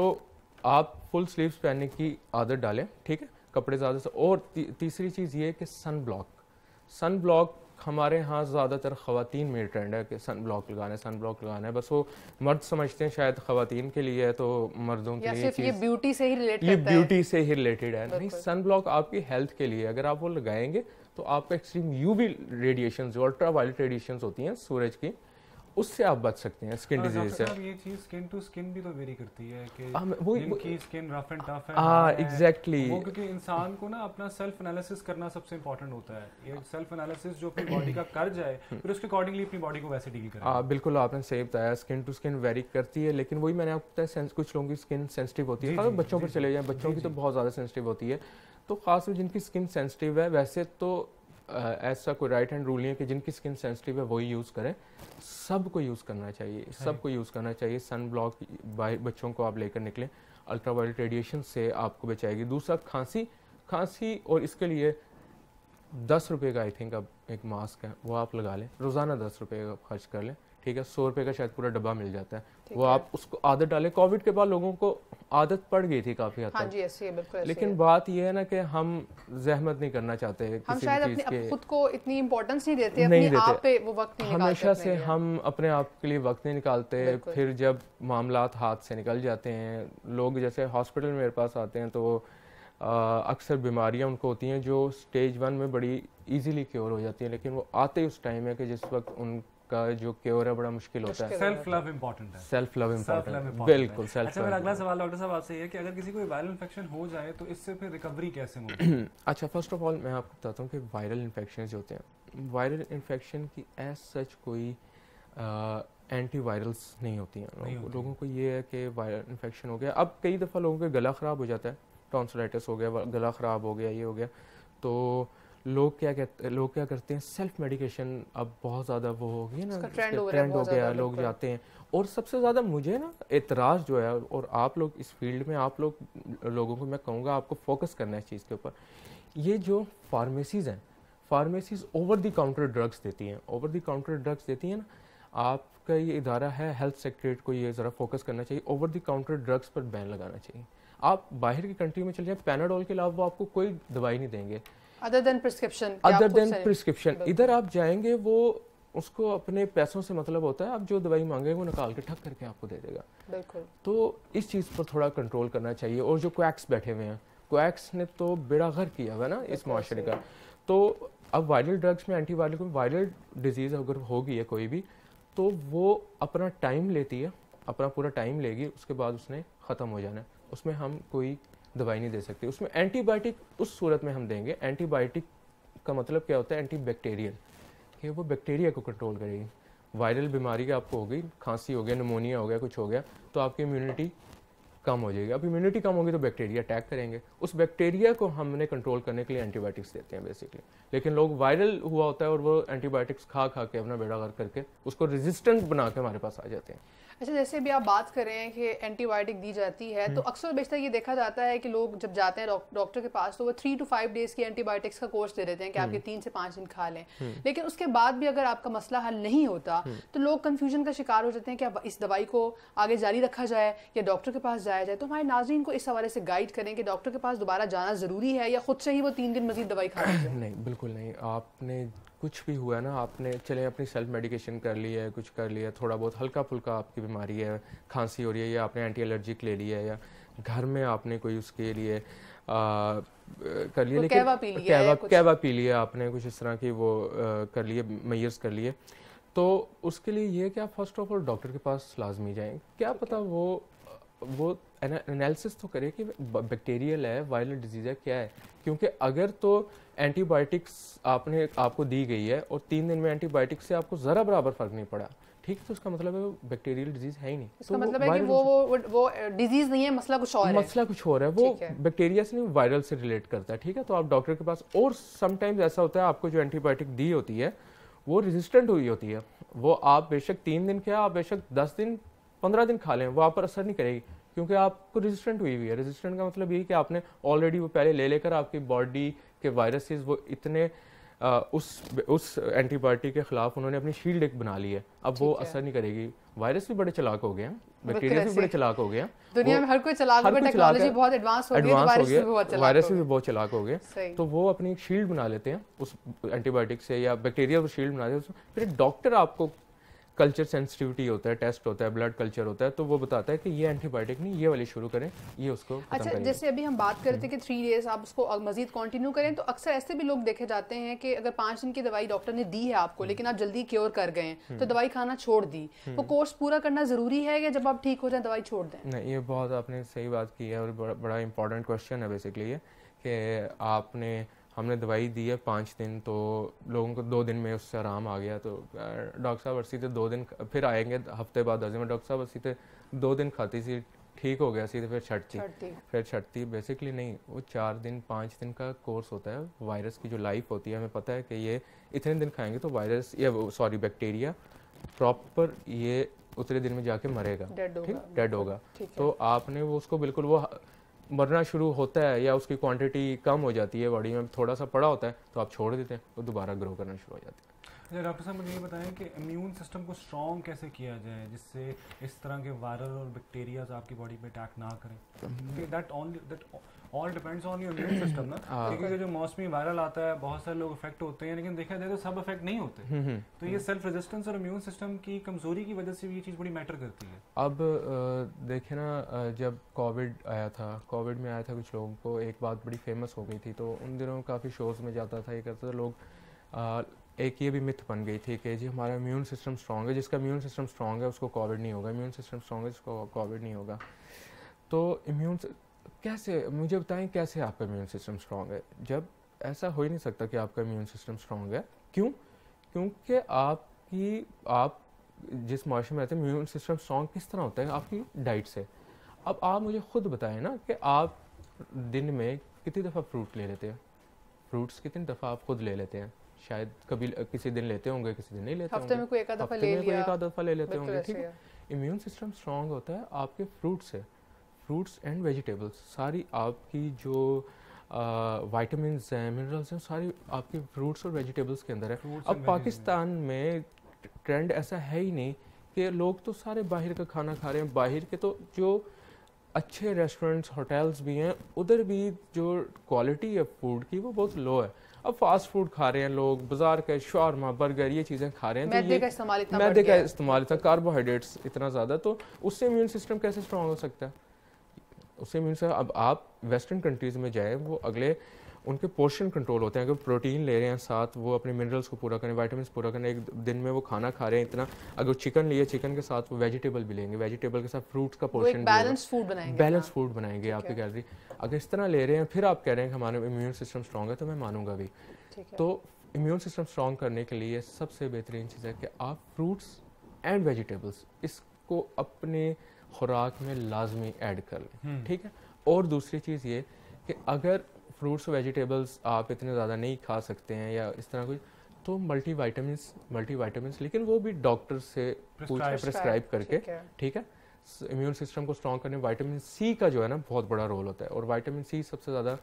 आप फुल स्लीव्स पहनने की आदत डालें ठीक है कपड़े ज़्यादा से और ती, तीसरी चीज़ ये है कि सन ब्लॉक सन ब्लॉक हमारे यहाँ ज़्यादातर ख़वान में ट्रेंड है कि सन ब्लॉक लगाना है सन ब्लॉक लगाना है बस वो मर्द समझते हैं शायद ख़वान के लिए है तो मर्दों के लिए ये ब्यूटी से ही रिलेटेड ये ब्यूटी से ही रिलेटेड है नहीं सन ब्लॉक आपकी हेल्थ के लिए अगर आप वो लगाएंगे तो आपका एक्सट्रीम यू वी रेडिएशन जो अल्ट्रा वायल्ट रेडिएशन होती हैं सूरज की उससे आप बच सकते हैं स्किन डिजीज हाँ, से ये चीज स्किन टू स्किन भी तो वेरी करती है कि वो, जिनकी स्किन रफ एंड टफ है हां एग्जैक्टली हाँ, वो क्योंकि इंसान को ना अपना सेल्फ एनालिसिस करना सबसे इंपॉर्टेंट होता है ये सेल्फ एनालिसिस जो अपनी बॉडी का कर जाए फिर उसके अकॉर्डिंगली अपनी बॉडी को वैसे डील करें हां बिल्कुल आपने सही बताया स्किन टू स्किन वेरी करती है लेकिन वही मैंने आपको बताया सेंस कुछ लोगों की स्किन सेंसिटिव होती है खासकर बच्चों पर चले जाएं बच्चों की तो बहुत ज़्यादा सेंसिटिव होती है तो खासकर जिनकी स्किन सेंसिटिव है वैसे तो ऐसा कोई राइट हैंड रूल नहीं है कि जिनकी स्किन सेंसिटिव है वही यूज़ करें सबको यूज़ करना चाहिए हाँ सबको यूज़ करना चाहिए सन ब्लॉक बच्चों को आप लेकर निकलें अल्ट्रावायलेट रेडिएशन से आपको बचाएगी दूसरा खांसी खांसी और इसके लिए दस रुपये का आई थिंक अब एक मास्क है वो आप लगा लें रोज़ाना दस रुपये का खर्च कर लें ठीक है सौ रुपये का शायद पूरा डब्बा मिल जाता है वो आप उसको आदत डालें कोविड के बाद लोगों को आदत पड़ गई थी काफी हाँ जी ऐसी है बिल्कुल लेकिन है। बात यह है ना कि हम जहमत नहीं करना चाहते हैं हम शायद अपने के... खुद को इतनी इम्पोर्टेंस नहीं देते नहीं अपने आप पे वो वक्त नहीं हमेशा से हम अपने आप के लिए वक्त नहीं निकालते फिर जब मामला हाथ से निकल जाते हैं लोग जैसे हॉस्पिटल में मेरे पास आते हैं तो अक्सर बीमारियां उनको होती हैं जो स्टेज वन में बड़ी इजीली क्योर हो जाती हैं लेकिन वो आते ही उस टाइम है कि जिस वक्त उन का जो क्योर है बड़ा मुश्किल होता है सेल्फ लव इंपॉर्टेंट है सेल्फ लव इंपॉर्टेंट बिल्कुल सेल्फ अच्छा मेरा अगला सवाल डॉक्टर साहब आपसे ये है कि अगर किसी को वायरल इन्फेक्शन हो जाए तो इससे फिर रिकवरी कैसे होगी <clears throat> अच्छा फर्स्ट ऑफ ऑल मैं आपको बताता हूँ कि वायरल इन्फेक्शन जो होते हैं वायरल इन्फेक्शन की एज सच कोई एंटी वायरल्स नहीं होती हैं लोगों, को ये है कि वायरल इन्फेक्शन हो गया अब कई दफ़ा लोगों के गला ख़राब हो जाता है टॉन्सलाइटिस हो गया गला ख़राब हो गया ये हो गया तो लोग क्या कहते लोग क्या करते हैं सेल्फ मेडिकेशन अब बहुत ज़्यादा वो हो गई ना ट्रेंड हो, ट्रेंड हो गया लोग जाते हैं और सबसे ज़्यादा मुझे ना एतराज़ जो है और आप लोग इस फील्ड में आप लोग लोगों को मैं कहूँगा आपको फोकस करना है इस चीज़ के ऊपर ये जो फार्मेसीज़ हैं pharmacies over the counter drugs देती हैं ओवर दी काउंटर ड्रग्स देती हैं ना आपका ये इदारा है हेल्थ सेक्रेट को ये ज़रा फोकस करना चाहिए ओवर दी काउंटर ड्रग्स पर बैन लगाना चाहिए आप बाहर की कंट्री में चले जाएँ पैनाडोल के अलावा वो आपको कोई दवाई नहीं देंगे other than prescription other than prescription इधर आप जाएंगे वो उसको अपने पैसों से मतलब होता है आप जो दवाई मांगेंगे वो निकाल के ठक करके आपको दे देगा बिल्कुल तो इस चीज़ पर थोड़ा कंट्रोल करना चाहिए और जो क्वैक्स बैठे हुए हैं क्वैक्स ने तो बेड़ा घर किया हुआ ना इस माशरे का तो अब वायरल ड्रग्स में एंटी वायरल वायरल डिजीज़ अगर होगी है कोई भी तो वो अपना टाइम लेती है अपना पूरा टाइम लेगी उसके बाद उसने ख़त्म हो जाना है उसमें हम कोई दवाई नहीं दे सकते उसमें एंटीबायोटिक उस सूरत में हम देंगे एंटीबायोटिक का मतलब क्या होता है एंटी बैक्टेरियल कि वो बैक्टीरिया को कंट्रोल करेगी वायरल बीमारी आपको हो गई खांसी हो गया निमोनिया हो गया कुछ हो गया तो आपकी इम्यूनिटी कम हो जाएगी अब इम्यूनिटी कम होगी तो बैक्टीरिया अटैक करेंगे उस बैक्टीरिया को हमने कंट्रोल करने के लिए एंटीबायोटिक्स देते हैं बेसिकली लेकिन लोग वायरल हुआ होता है और वो एंटीबायोटिक्स खा खा के अपना बेड़ा घर करके उसको रेजिस्टेंट बना के हमारे पास आ जाते हैं अच्छा जैसे भी आप बात कर रहे हैं कि एंटीबायोटिक दी जाती है तो हम्म। अक्सर बेशतर ये देखा जाता है कि लोग जब जाते हैं डॉक्टर के पास तो वो थ्री टू फाइव डेज की एंटीबायोटिक्स का कोर्स दे देते हैं कि आप ये हम्म। तीन से पाँच दिन खा लें हम्म। लेकिन उसके बाद भी अगर आपका मसला हल नहीं होता तो लोग कन्फ्यूजन का शिकार हो जाते हैं कि अब इस दवाई को आगे जारी रखा जाए या डॉक्टर के पास जाया जाए तो हमारे नाजरन को इस हवाले से गाइड करें कि डॉक्टर के पास दोबारा जाना ज़रूरी है या खुद से ही वो तीन दिन मजीद दवाई खा <clears throat> नहीं बिल्कुल नहीं आपने कुछ भी हुआ ना आपने चले अपनी सेल्फ मेडिकेशन कर ली है कुछ कर लिया थोड़ा बहुत हल्का फुल्का आपकी बीमारी है खांसी हो रही है या आपने एंटी एलर्जिक ले लिया है या घर में आपने कोई उसके लिए आ, कर लिया लेकिन कैवा पी लिया पी लिया आपने कुछ इस तरह की वो आ, कर लिए मैयर्स कर लिए तो उसके लिए ये कि आप फर्स्ट ऑफ ऑल डॉक्टर के पास लाजमी जाएं क्या पता वो वो एनालिसिस तो करे कि बैक्टीरियल है वायरल डिजीज़ है क्या है क्योंकि अगर तो एंटीबायोटिक्स आपने आपको दी गई है और तीन दिन में एंटीबायोटिक्स से आपको ज़रा बराबर फ़र्क नहीं पड़ा ठीक तो उसका मतलब है बैक्टीरियल डिजीज है ही नहीं इसका तो मतलब है कि वो वो वो डिजीज नहीं है मसला कुछ और मसला कुछ और है वो बैक्टीरिया से नहीं वायरल से रिलेट करता है ठीक है तो आप डॉक्टर के पास और समटाइम्स ऐसा होता है आपको जो एंटीबायोटिक दी होती है वो रेजिस्टेंट हुई होती है वो आप बेशक तीन दिन क्या आप बेशक दस दिन पंद्रह दिन खा लें वो आप पर असर नहीं करेगी क्योंकि आपको रेजिस्टेंट हुई हुई है रेजिस्टेंट का मतलब ये कि आपने ऑलरेडी वो पहले ले लेकर आपकी बॉडी के वायरसेस वो इतने आ, उस उस एंटीबायोटिक के खिलाफ उन्होंने अपनी शील्ड एक बना ली है अब वो असर नहीं करेगी वायरस भी बड़े चलाक हो गए हैं बैक्टीरिया तो भी बड़े चलाक हो गए हैं दुनिया में हर कोई चलाक है टेक्नोलॉजी बहुत एडवांस हो गई है वायरस तो भी बहुत चलाक हो गए तो वो अपनी शील्ड बना लेते हैं उस एंटीबायोटिक से या बैक्टीरिया पर शील्ड बना देते हैं फिर डॉक्टर आपको कल्चर सेंसिटिविटी होता है टेस्ट होता है ब्लड कल्चर होता है तो वो बताता है कि ये एंटीबायोटिक नहीं ये वाली शुरू करें ये उसको अच्छा जैसे अभी हम बात करते हैं कि थ्री हम्म। डेज आप उसको मजीद कंटिन्यू करें तो अक्सर ऐसे भी लोग देखे जाते हैं कि अगर पाँच दिन की दवाई डॉक्टर ने दी है आपको हम्म। लेकिन आप जल्दी क्योर कर गए तो हम्म। दवाई खाना छोड़ दी वो तो कोर्स पूरा करना ज़रूरी है या जब आप ठीक हो जाए दवाई छोड़ दें नहीं ये बहुत आपने सही बात की है और बड़ा इंपॉर्टेंट क्वेश्चन है बेसिकली ये कि आपने हमने दवाई दी है पाँच दिन तो लोगों को दो दिन में उससे आराम आ गया तो डॉक्टर साहब अरसी थे दो दिन फिर आएंगे हफ्ते बाद दस दिन में डॉक्टर साहब अरसी थे दो दिन खाती सी ठीक हो गया सी तो फिर छटती फिर छटती बेसिकली नहीं वो चार दिन पाँच दिन का कोर्स होता है वायरस की जो लाइफ होती है हमें पता है कि ये इतने दिन खाएंगे तो वायरस या सॉरी बैक्टीरिया प्रॉपर ये उतने दिन में जाके मरेगा ठीक डेड होगा तो आपने वो उसको बिल्कुल वो मरना शुरू होता है या उसकी क्वांटिटी कम हो जाती है बॉडी में थोड़ा सा पड़ा होता है तो आप छोड़ देते हैं और दोबारा ग्रो करना शुरू हो जाती है अच्छा, डॉक्टर साहब मुझे ये बताएं कि इम्यून सिस्टम को स्ट्रॉन्ग कैसे किया जाए जिससे इस तरह के वायरल और बैक्टीरियाज आपकी बॉडी पे अटैक ना करें that that all depends on your immune system ना हाँ। क्योंकि जो मौसमी वायरल आता है बहुत सारे लोग इफेक्ट होते हैं लेकिन देखा जाए तो सब इफेक्ट नहीं होते हम्म, हम्म। तो ये सेल्फ रेजिस्टेंस और इम्यून सिस्टम की कमजोरी की वजह से भी ये चीज़ बड़ी मैटर करती है अब देखे ना जब कोविड आया था कोविड में आया था कुछ लोगों को एक बात बड़ी फेमस हो गई थी तो उन दिनों काफ़ी शोज़ में जाता था ये करता था लोग एक ये भी मिथ बन गई थी कि जी हमारा इम्यून सिस्टम स्ट्रांग है जिसका इम्यून सिस्टम स्ट्रांग है उसको कोविड नहीं होगा इम्यून सिस्टम स्ट्रॉग है उसको कोविड नहीं होगा तो इम्यून कैसे मुझे बताएं कैसे आपका इम्यून सिस्टम स्ट्रांग है जब ऐसा हो ही नहीं सकता कि आपका इम्यून सिस्टम स्ट्रॉग है क्यों क्योंकि आपकी आप जिस माशरे में रहते हैं इम्यून सिस्टम स्ट्रांग किस तरह होता है आपकी डाइट से अब आप मुझे खुद बताएं ना कि आप दिन में कितनी दफ़ा फ्रूट ले लेते हैं फ्रूट्स कितनी दफ़ा आप खुद ले लेते हैं शायद कभी किसी दिन लेते होंगे किसी दिन नहीं लेते हफ्ते में कोई एक दफ़ा ले लिया एक दफ़ा ले लेते होंगे ठीक है इम्यून सिस्टम स्ट्रांग होता है आपके फ्रूट से फ्रूट्स एंड वेजिटेबल्स सारी आपकी जो वाइटामिन हैं मिनरल्स हैं सारी आपके फ्रूट्स और वेजिटेबल्स के अंदर है अब पाकिस्तान में ट्रेंड ऐसा है ही नहीं कि लोग तो सारे बाहर का खाना खा रहे हैं बाहर के तो जो अच्छे रेस्टोरेंट्स होटल्स भी हैं उधर भी जो क्वालिटी है फूड की वो बहुत लो है अब फास्ट फूड खा रहे हैं लोग बाजार का शौरमा बर्गर ये चीज़ें खा रहे हैं तो मैदे का इस्तेमाल इतना मैदे का इस्तेमाल इतना कार्बोहाइड्रेट्स इतना ज़्यादा तो उससे इम्यून सिस्टम कैसे स्ट्रॉन्ग हो सकता है उससे इम्यून सिस्टम अब आप वेस्टर्न कंट्रीज़ में जाएँ वो अगले उनके पोर्शन कंट्रोल होते हैं अगर प्रोटीन ले रहे हैं साथ वो अपने मिनरल्स को पूरा करें वाइटामिन पूरा करें एक दिन में वो खाना खा रहे हैं इतना अगर चिकन लिए चिकन के साथ वो वेजिटेबल भी लेंगे वेजिटेबल के साथ फ्रूट्स का पोर्शन बैलेंस फूड बनाएंगे बैलेंस फूड हाँ। बनाएंगे आपकी कैलरी अगर इस तरह ले रहे हैं फिर आप कह रहे हैं कि हमारा इम्यून सिस्टम स्ट्रांग है तो मैं मानूंगा भी तो इम्यून सिस्टम स्ट्रॉन्ग करने के लिए सबसे बेहतरीन चीज़ है कि आप फ्रूट्स एंड वेजिटेबल्स इसको अपने खुराक में लाजमी ऐड कर लें हम्म। ठीक है और दूसरी चीज़ ये कि अगर फ्रूट्स वेजिटेबल्स आप इतने ज़्यादा नहीं खा सकते हैं या इस तरह कुछ तो मल्टी वाइटामस मल्टी वाइटामस लेकिन वो भी डॉक्टर से पूछा प्रिस्क्राइब करके ठीक है इम्यून सिस्टम को स्ट्रॉन्ग करने वाइटामिन सी का जो है ना बहुत बड़ा रोल होता है और वाइटामिन सी सबसे ज़्यादा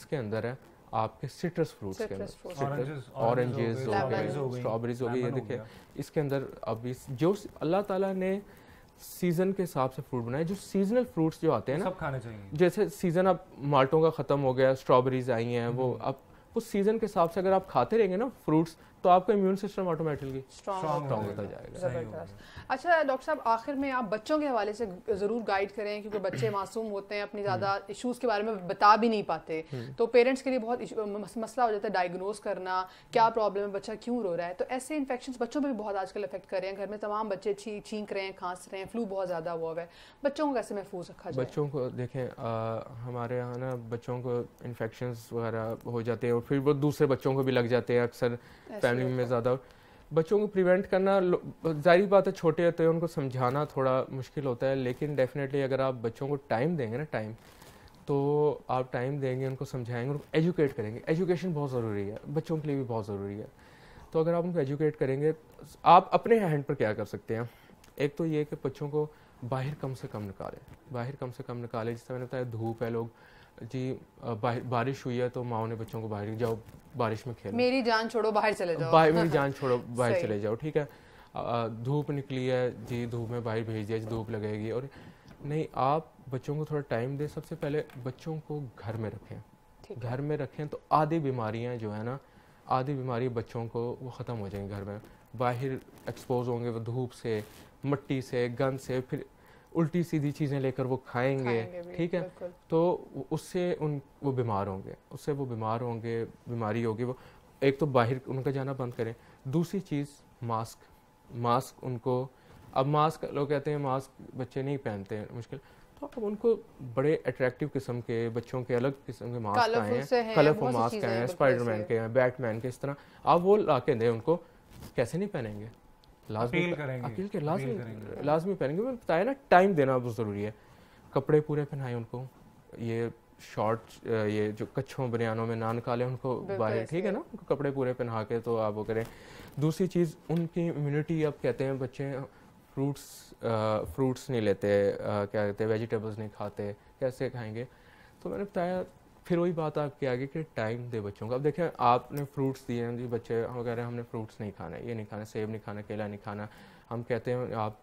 इसके अंदर है आपके सिट्रस फ्रूट्स के अंदर ऑरेंजेस हो गए स्ट्रॉबेरीज हो गई ये देखिए इसके अंदर अभी जो अल्लाह ताला ने सीजन के हिसाब से फ्रूट बनाए जो सीजनल फ्रूट्स जो आते हैं ना सब खाने चाहिए जैसे सीजन अब माल्टों का खत्म हो गया स्ट्रॉबेरीज आई हैं वो हम्म। अब उस सीजन के हिसाब से अगर आप खाते रहेंगे ना फ्रूट्स तो आपका इम्यून सिस्टम ऑटोमेटिकली स्ट्रॉन्ग होता जाएगा अच्छा डॉक्टर साहब आखिर में आप बच्चों के हवाले से ज़रूर गाइड करें क्योंकि बच्चे <coughs> मासूम होते हैं अपनी हम्म। ज़्यादा इश्यूज़ के बारे में बता भी नहीं पाते हम्म। तो पेरेंट्स के लिए बहुत मसला हो जाता है डायग्नोज करना क्या प्रॉब्लम है बच्चा क्यों रो रहा है तो ऐसे इन्फेक्शन बच्चों पर भी बहुत आजकल इफेक्ट कर रहे हैं घर में तमाम बच्चे छींक रहे हैं खांस रहे हैं फ्लू बहुत ज़्यादा हुआ है बच्चों को कैसे महफूज रखा जाए बच्चों को देखें हमारे यहाँ ना बच्चों को इन्फेक्शन वगैरह हो जाते हैं और फिर वो दूसरे बच्चों को भी लग जाते हैं अक्सर टाइमिंग में ज़्यादा बच्चों को प्रिवेंट करना जारी बात है छोटे होते हैं उनको समझाना थोड़ा मुश्किल होता है लेकिन डेफिनेटली अगर आप बच्चों को टाइम देंगे ना टाइम तो आप टाइम देंगे उनको समझाएंगे उनको एजुकेट करेंगे एजुकेशन बहुत ज़रूरी है बच्चों के लिए भी बहुत ज़रूरी है तो अगर आप उनको एजुकेट करेंगे आप अपने हैंड पर क्या कर सकते हैं एक तो ये कि बच्चों को बाहर कम से कम निकालें बाहर कम से कम निकालें जिस तरह मैंने बताया धूप है लोग जी बारिश हुई है तो माओ ने बच्चों को बाहर जाओ बारिश में खेलो मेरी जान छोड़ो बाहर चले जाओ बाहर मेरी जान छोड़ो <laughs> बाहर चले जाओ ठीक है धूप निकली है जी धूप में बाहर भेज दिया धूप लगेगी और नहीं आप बच्चों को थोड़ा टाइम दें सबसे पहले बच्चों को घर में रखें घर में रखें तो आधी बीमारियां जो है ना आधी बीमारी बच्चों को वो ख़त्म हो जाएंगी घर में बाहर एक्सपोज होंगे वो धूप से मट्टी से गंद से फिर उल्टी सीधी चीज़ें लेकर वो खाएंगे ठीक है तो उससे उन वो बीमार होंगे उससे वो बीमार होंगे बीमारी होगी वो एक तो बाहर उनका जाना बंद करें दूसरी चीज़ मास्क मास्क उनको अब मास्क लोग कहते हैं मास्क बच्चे नहीं पहनते हैं मुश्किल तो अब उनको बड़े अट्रैक्टिव किस्म के बच्चों के अलग किस्म के मास्क आए हैं कलरफुल मास्क आए हैं स्पाइडरमैन के हैं बैटमैन के इस तरह आप वो ला के दें उनको कैसे नहीं पहनेंगे लाजमी अकील के लाजमी लाजमी पहनेंगे मैंने बताया ना टाइम देना बहुत ज़रूरी है कपड़े पूरे पहनाए उनको ये शॉर्ट ये जो कच्छों बनियानों में नान काले उनको बाहर ठीक है ना उनको कपड़े पूरे पहना के तो आप वो करें दूसरी चीज़ उनकी इम्यूनिटी आप कहते हैं बच्चे फ्रूट्स फ्रूट्स नहीं लेते क्या कहते हैं वेजिटेबल्स नहीं खाते कैसे खाएंगे तो मैंने बताया फिर वही बात आपकी आगे कि टाइम दे बच्चों को अब देखें आपने फ्रूट्स दिए हैं जी बच्चे हम कह रहे हैं हमने फ्रूट्स नहीं खाना ये नहीं खाना सेब नहीं खाना केला नहीं खाना हम कहते हैं आप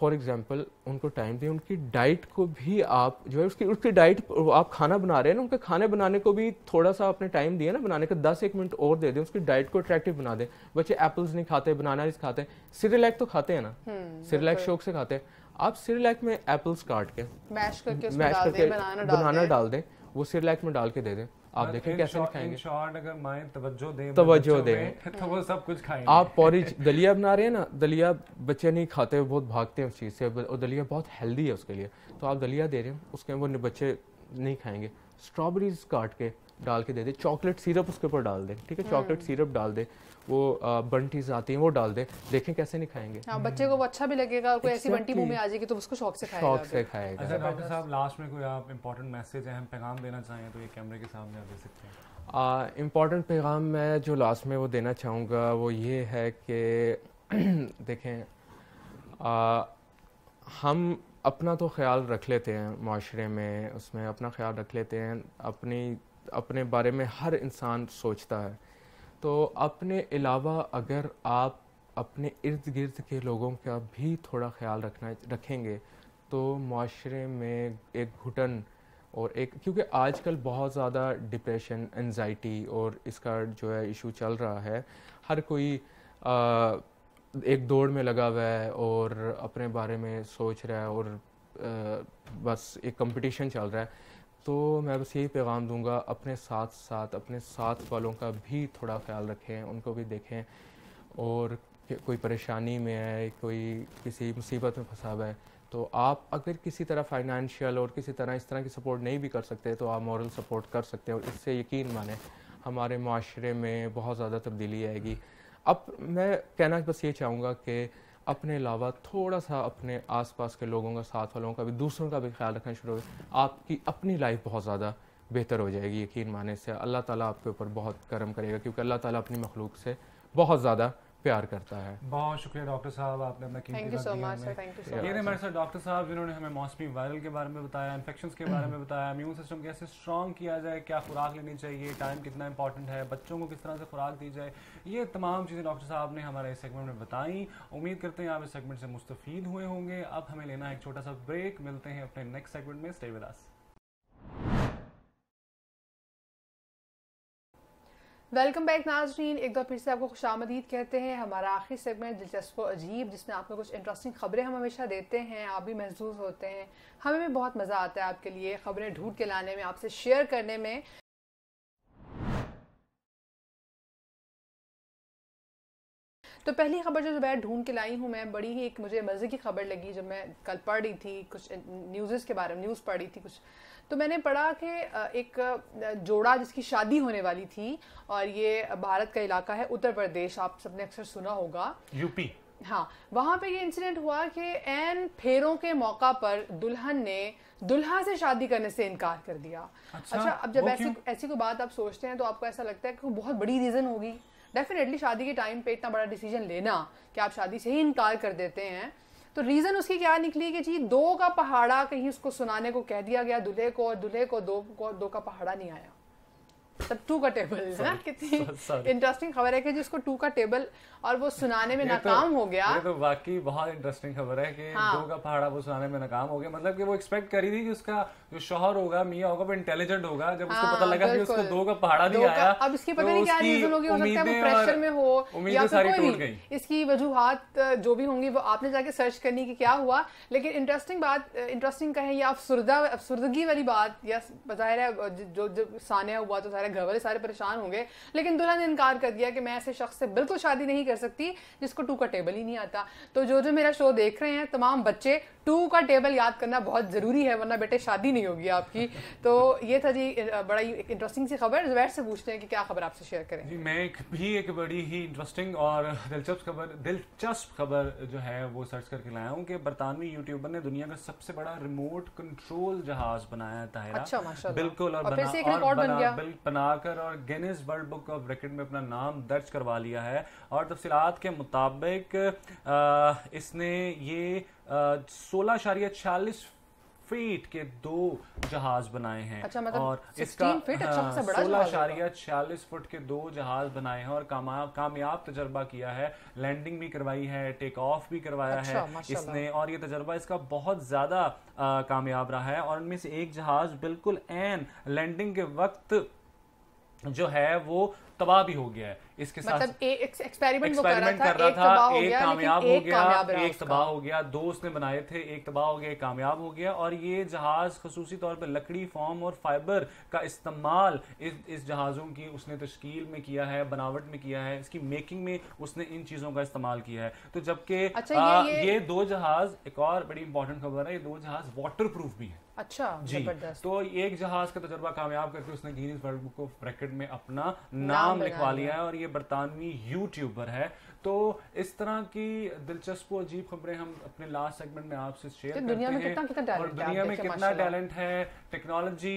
फॉर एग्जाम्पल उनको टाइम दें उनकी डाइट को भी आप जो है उसकी उसकी डाइट आप खाना बना रहे हैं ना उनके खाने बनाने को भी थोड़ा सा आपने टाइम दिया ना बनाने का दस एक मिनट और दे दें उसकी डाइट को अट्रैक्टिव बना दें बच्चे एप्पल्स नहीं खाते बनाना नहीं खाते सिरिलैक तो खाते हैं ना सिरिलैक हम्म, शौक से खाते हैं आप सिरिलैक में एप्पल्स काट के मैश करके मैश करके बनाना डाल दें वो सिरलैक में डाल के दे दें आप हाँ, देखें कैसे खाएंगे अगर तवज्जो दें दें <laughs> तो वो सब कुछ खाएंगे आप पॉरिज दलिया बना रहे हैं ना दलिया बच्चे नहीं खाते बहुत भागते हैं उस चीज़ से और दलिया बहुत हेल्दी है उसके लिए तो आप दलिया दे रहे हैं उसके वो बच्चे नहीं खाएंगे स्ट्रॉबेरीज काट के डाल के दे दें चॉकलेट सिरप उसके ऊपर डाल दें ठीक है चॉकलेट हाँ। सिरप डाल दें वो बंटीज आती हैं वो डाल दें देखें कैसे नहीं खाएंगे हाँ, बच्चे को वो अच्छा भी लगेगा और कोई ऐसी बंटी मुंह में आ जाएगी तो उसको शौक से खाएगा शौक से खाएगा अच्छा डॉक्टर साहब लास्ट में कोई आप इंपॉर्टेंट मैसेज है हम पैगाम देना चाहें तो ये कैमरे के सामने आप दे सकते हैं इम्पॉर्टेंट पैगाम मैं जो लास्ट में वो देना चाहूँगा वो ये है कि <clears throat> देखें हम अपना तो ख्याल रख लेते हैं माशरे में उसमें अपना ख्याल रख लेते हैं अपनी अपने बारे में हर इंसान सोचता है तो अपने अलावा अगर आप अपने इर्द गिर्द के लोगों का भी थोड़ा ख्याल रखना रखेंगे तो माशरे में एक घुटन और एक क्योंकि आजकल बहुत ज़्यादा डिप्रेशन एनजाइटी और इसका जो है इशू चल रहा है हर कोई आ, एक दौड़ में लगा हुआ है और अपने बारे में सोच रहा है और आ, बस एक कंपटीशन चल रहा है तो मैं बस यही पैगाम दूंगा अपने साथ साथ अपने साथ वालों का भी थोड़ा ख्याल रखें उनको भी देखें और कोई परेशानी में है कोई किसी मुसीबत में फंसा हुआ है तो आप अगर किसी तरह फाइनेंशियल और किसी तरह इस तरह की सपोर्ट नहीं भी कर सकते तो आप मॉरल सपोर्ट कर सकते हैं और इससे यकीन माने हमारे माशरे में बहुत ज़्यादा तब्दीली आएगी अब मैं कहना बस ये चाहूँगा कि अपने अलावा थोड़ा सा अपने आसपास के लोगों का साथ वालों का भी दूसरों का भी ख्याल रखना शुरू हो आपकी अपनी लाइफ बहुत ज़्यादा बेहतर हो जाएगी यकीन माने से अल्लाह ताला आपके ऊपर बहुत करम करेगा क्योंकि अल्लाह ताला अपनी मखलूक से बहुत ज़्यादा प्यार करता है बहुत शुक्रिया डॉक्टर साहब आपने अपना thank you so much thank you so much ये हमारे साथ डॉक्टर साहब जिन्होंने हमें मौसमी वायरल के बारे में बताया इन्फेक्शन के बारे में बताया इम्यून सिस्टम कैसे स्ट्रॉन्ग किया जाए क्या खुराक लेनी चाहिए टाइम कितना इंपॉर्टेंट है बच्चों को किस तरह से खुराक दी जाए ये तमाम चीज़ें डॉक्टर साहब ने हमारे इस सेगमेंट में बताई उम्मीद करते हैं आप इस सेगमेंट से मुस्तफ़ हुए होंगे अब हमें लेना है एक छोटा सा ब्रेक मिलते हैं अपने नेक्स्ट सेगमेंट में stay with us welcome back नाजरीन एक बार फिर से आपको खुश आमदीद कहते हैं हमारा आखिरी सेगमेंट दिलचस्प अजीब जिसमें आपको कुछ इंटरेस्टिंग खबरें हम हमेशा देते हैं आप भी महसूस होते हैं हमें भी बहुत मज़ा आता है आपके लिए खबरें ढूंढ के लाने में आपसे शेयर करने में तो पहली खबर जो मैं ढूंढ के लाई हूँ मैं बड़ी ही एक मुझे मज़े की खबर लगी जब मैं कल पढ़ रही थी कुछ न्यूज़ के बारे में न्यूज़ पढ़ रही थी कुछ तो मैंने पढ़ा कि एक जोड़ा जिसकी शादी होने वाली थी और ये भारत का इलाका है उत्तर प्रदेश आप सबने अक्सर सुना होगा यूपी हाँ वहां पे ये इंसिडेंट हुआ कि एन फेरों के मौका पर दुल्हन ने दुल्हा से शादी करने से इनकार कर दिया अच्छा, अच्छा अब जब ऐसी ऐसी कोई बात आप सोचते हैं तो आपको ऐसा लगता है कि बहुत बड़ी रीज़न होगी डेफिनेटली शादी के टाइम पे इतना बड़ा डिसीजन लेना कि आप शादी से ही इनकार कर देते हैं तो रीज़न उसकी क्या निकली कि जी दो का पहाड़ा कहीं उसको सुनाने को कह दिया गया दुल्हे को और दुल्हे को दो को दो का पहाड़ा नहीं आया तब टू का टेबल है ना कितनी इंटरेस्टिंग खबर है कि जिसको टू का टेबल और वो सुनाने में तो- नाकाम तो, हो गया ये तो वाकई बहुत इंटरेस्टिंग खबर है कि हाँ। दो का पहाड़ा वो सुनाने में नाकाम हो गया मतलब कि वो एक्सपेक्ट करी थी कि उसका जो शोहर होगा मियाँ होगा वो इंटेलिजेंट होगा जब उसको पता हाँ, लगा कि उसको दो का पहाड़ा नहीं आया अब इसकी तो पता नहीं क्या रीजन होगी हो सकता है वो प्रेशर में हो या फिर कोई भी इसकी वजूहत जो भी होंगी वो आपने जाके सर्च करनी कि क्या हुआ लेकिन इंटरेस्टिंग बात इंटरेस्टिंग कहें या अफसरदा अफसरदगी वाली बात या जाहिर है जो जब सानिया हुआ तो सारे घर वाले सारे परेशान होंगे लेकिन दुल्हन ने इनकार कर दिया कि मैं ऐसे शख्स से बिल्कुल शादी नहीं कर सकती जिसको टू का टेबल ही नहीं आता तो जो जो मेरा शो देख रहे हैं तमाम बच्चे टू का टेबल याद करना बहुत ज़रूरी है वरना बेटे शादी नहीं नहीं होगी आपकी तो ये था जी बड़ा ही इंटरेस्टिंग सी खबर जुबैर से पूछते हैं कि क्या खबर आपसे शेयर करें जी मैं एक भी एक बड़ी ही इंटरेस्टिंग और दिलचस्प खबर दिलचस्प खबर जो है वो सर्च करके लाया हूँ कि बरतानवी यूट्यूबर ने दुनिया का सबसे बड़ा रिमोट कंट्रोल जहाज बनाया था अच्छा बिल्कुल और, बनाकर और Guinness World Book of Record में अपना नाम दर्ज करवा लिया है और तफसीत के मुताबिक इसने ये सोलह शारिया छियालीस फीट के दो जहाज बनाए हैं अच्छा, मतलब और इसका अच्छा, सोलह इशारिया छियालीस फुट के दो जहाज बनाए हैं और कामयाब तजर्बा किया है लैंडिंग भी करवाई है टेक ऑफ भी करवाया अच्छा, है इसने और ये तजर्बा इसका बहुत ज़्यादा कामयाब रहा है और इनमें से एक जहाज बिल्कुल एन लैंडिंग के वक्त जो है वो तबाह भी हो गया है इसके साथ मतलब एक्सपेरिमेंट कर रहा था एक कामयाब हो गया एक तबाह हो गया दो उसने बनाए थे एक तबाह हो गया एक कामयाब हो गया और ये जहाज खसूसी तौर पर लकड़ी फॉर्म और फाइबर का इस्तेमाल इस इस जहाज़ों की उसने तश्कील में किया है बनावट में किया है इसकी मेकिंग में उसने इन चीज़ों का इस्तेमाल किया है तो जबकि अच्छा, ये दो जहाज एक और बड़ी इंपॉर्टेंट खबर है ये दो जहाज वाटर भी है अच्छा जी तो एक जहाज का तजर्बा कामयाब करके उसने गिनीज वर्ल्ड ऑफ ब्रैकेट में अपना नाम, नाम लिखवा लिया है और ये बरतानवी यूट्यूबर है तो इस तरह की दिलचस्प और अजीब खबरें हम अपने लास्ट सेगमेंट में आपसे शेयर तो करते दुनिया में हैं कितना, कितना और दुनिया में कितना टैलेंट है टेक्नोलॉजी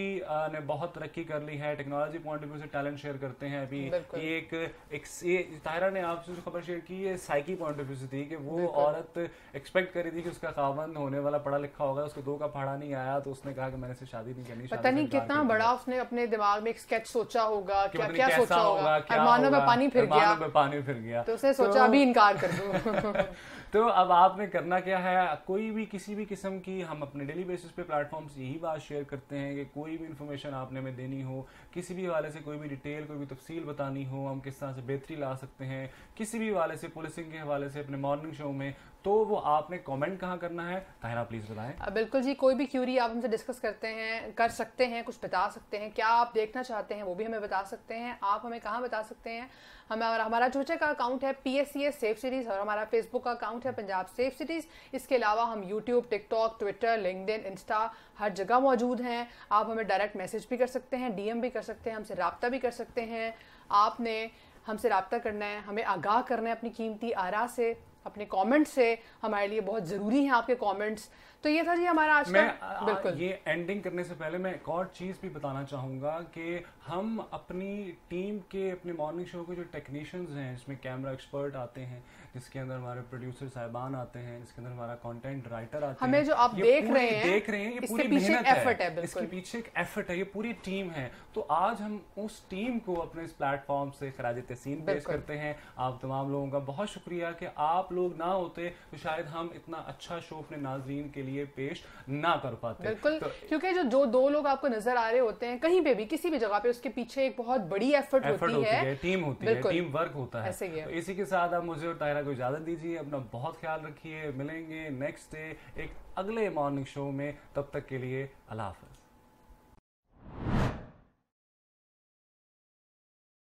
ने बहुत तरक्की कर ली है टेक्नोलॉजी पॉइंट ऑफ व्यू से टैलेंट शेयर करते हैं अभी ये एक, ताहिरा ने आपसे जो खबर शेयर की ये साइकी पॉइंट ऑफ व्यू से थी कि वो औरत एक्सपेक्ट करी थी कि उसका खावन होने वाला पढ़ा लिखा होगा उसको दो का पढ़ा नहीं आया तो उसने कहा कि मैंने से शादी नहीं करनी पता नहीं कितना बड़ा उसने अपने दिमाग में एक स्केच सोचा होगा क्या क्या सोचा होगा अरमानों में पानी फिर गया पानी फिर गया तो उसने सोचा तो अभी इनकार कर दू <laughs> तो अब आपने करना क्या है कोई भी किसी भी किस्म की हम अपने डेली बेसिस पे प्लेटफॉर्म्स यही बात शेयर करते हैं कि कोई भी इन्फॉर्मेशन आपने हमें देनी हो किसी भी वाले से कोई भी डिटेल कोई भी तफसील बतानी हो हम किस तरह से बेहतरी ला सकते हैं किसी भी वाले से पुलिसिंग के हवाले से अपने मॉर्निंग शो में तो वो आपने कमेंट कहाँ करना है ताहिरा प्लीज़ बताएं बिल्कुल जी कोई भी क्यूरी आप हमसे डिस्कस करते हैं कर सकते हैं कुछ बता सकते हैं क्या आप देखना चाहते हैं वो भी हमें बता सकते हैं आप हमें कहाँ बता सकते हैं हमारा हमारा ट्विटर का अकाउंट है P S C S safe cities और हमारा फेसबुक का अकाउंट है पंजाब सेफ सिटीज इसके अलावा हम YouTube TikTok Twitter LinkedIn Insta हर जगह मौजूद हैं आप हमें डायरेक्ट मैसेज भी कर सकते हैं डीएम भी कर सकते हैं हमसे रबता भी कर सकते हैं आपने हमसे रबता करना है हमें आगाह करना है अपनी कीमती आरा से अपने कमेंट्स से हमारे लिए बहुत ज़रूरी हैं आपके कमेंट्स तो ये था जी हमारा आज मैं, का बिल्कुल ये एंडिंग करने से पहले मैं एक और चीज़ भी बताना चाहूंगा कि हम अपनी टीम के अपने मॉर्निंग शो के जो टेक्नीशियंस हैं इसमें कैमरा एक्सपर्ट आते हैं जिसके अंदर हमारे प्रोड्यूसर साहबान आते हैं इसके अंदर हमारा कंटेंट राइटर आते हैं हमें जो आप देख रहे हैं देख रहे हैं ये पूरी मेहनत है, है इसके पीछे एक एफर्ट है ये पूरी टीम है तो आज हम उस टीम को अपने इस प्लेटफॉर्म से खराज तहसीन पेश करते हैं आप तमाम लोगों का बहुत शुक्रिया कि आप लोग ना होते तो शायद हम इतना अच्छा शो अपने नाजरीन के लिए लिए पेश ना कर पाते बिल्कुल तो, क्योंकि जो जो दो लोग आपको नजर आ रहे होते हैं कहीं पे भी किसी भी जगह पे उसके पीछे एक बहुत बड़ी एफर्ट, एफर्ट होती, होती है, है टीम होती है टीम वर्क होता है, तो इसी के साथ आप मुझे और तायरा को इजाजत दीजिए अपना बहुत ख्याल रखिए मिलेंगे नेक्स्ट डे एक अगले मॉर्निंग शो में तब तक के लिए अल्लाह हाफिज